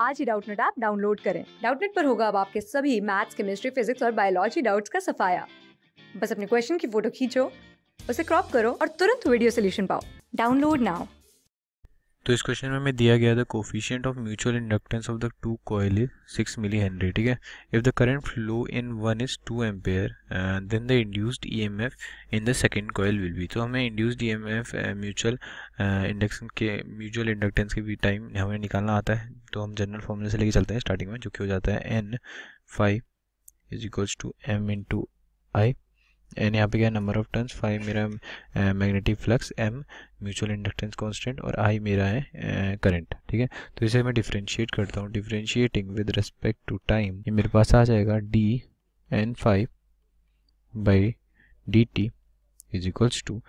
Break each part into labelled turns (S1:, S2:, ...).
S1: आज ही Doubtnut app download करें डाउटनेट पर होगा अब आपके सभी मैथ्स केमिस्ट्री फिजिक्स और बायोलॉजी डाउट्स का सफाया बस अपने क्वेश्चन की फोटो खींचो उसे क्रॉप करो और तुरंत वीडियो सोल्यूशन पाओ डाउनलोड नाउ
S2: तो इस क्वेश्चन में हमें दिया गया था coefficient of mutual inductance of the two coil is six milli henry ठीक है if the current flow in one is two ampere then the induced EMF in the second coil will be तो हमें induced EMF e uh, mutual uh, induction के mutual inductance के भी time हमें निकालना आता है तो हम जनरल फॉर्मूले से लेके चलते हैं स्टार्टिंग में जो कि हो जाता है N phi is equals to M into I N यहाँ पे क्या नंबर ऑफ टर्न्स फाइव मेरा magnetic flux M mutual inductance constant और आई मेरा है करंट ठीक है तो इसे मैं डिफ्रेंशिएट करता हूँ differentiating with respect to time ये मेरे पास आ जाएगा D N phi by D T is equals to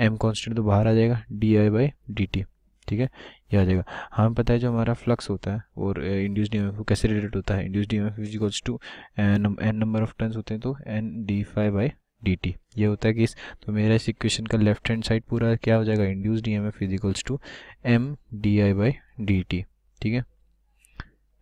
S2: M constant तो बाहर आ जाएगा D I by D T ठीक है यह आ जाएगा हमें पता है जो हमारा फ्लक्स होता है और इंड्यूस डी एम एफ कैसे रिलेटेड होता है induced E M F is equals to N N number of turns होते हैं तो N D phi by D T ये होता है कि इस तो मेरा इस इक्वेशन का लेफ्ट हैंड साइड पूरा क्या हो जाएगा induced E M F is equals to M D I by D T ठीक है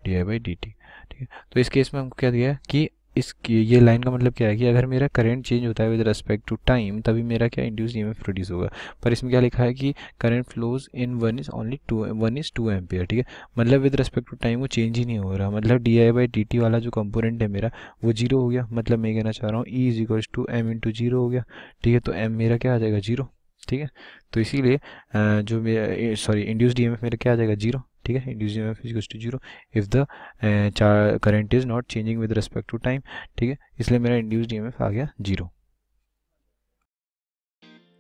S2: D I by D T ठीक है तो इस केस में हमको क्या दिया है कि इस ये लाइन का मतलब क्या है कि अगर मेरा करंट चेंज होता है विद रेस्पेक्ट टू टाइम तभी मेरा क्या इंड्यूस ई प्रोड्यूस होगा पर इसमें क्या लिखा है कि current flows in one is only two one is two M ठीक है मतलब विद रेस्पेक्ट टू टाइम वो चेंज ही नहीं हो रहा मतलब D I by D T वाला जो कंपोनेंट है मेरा वो जीरो हो गया मतलब मैं कहना चाह रहा हूँ E is equals to M into zero हो गया ठीक है तो एम मेरा क्या आ जाएगा जीरो ठीक है तो इसीलिए जो मेरा sorry induced E M F मेरा क्या आ जाएगा जीरो ठीक है induced E M F is to zero if the current is not changing with respect to time ठीक है इसलिए मेरा इंड्यूस्ड ई आ गया जीरो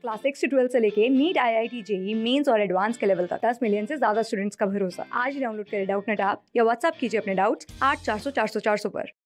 S1: क्लास सिक्स से ट्वेल्थ से लेके NEET I I T JEE mains और एडवांस के लेवल तक दस मिलियन से ज्यादा स्टूडेंट्स का भरोसा आज डाउनलोड करें डाउट नेट ऐप या व्हाट्सअप कीजिए अपने डाउट्स आठ चार सौ चार सौ चार सौ पर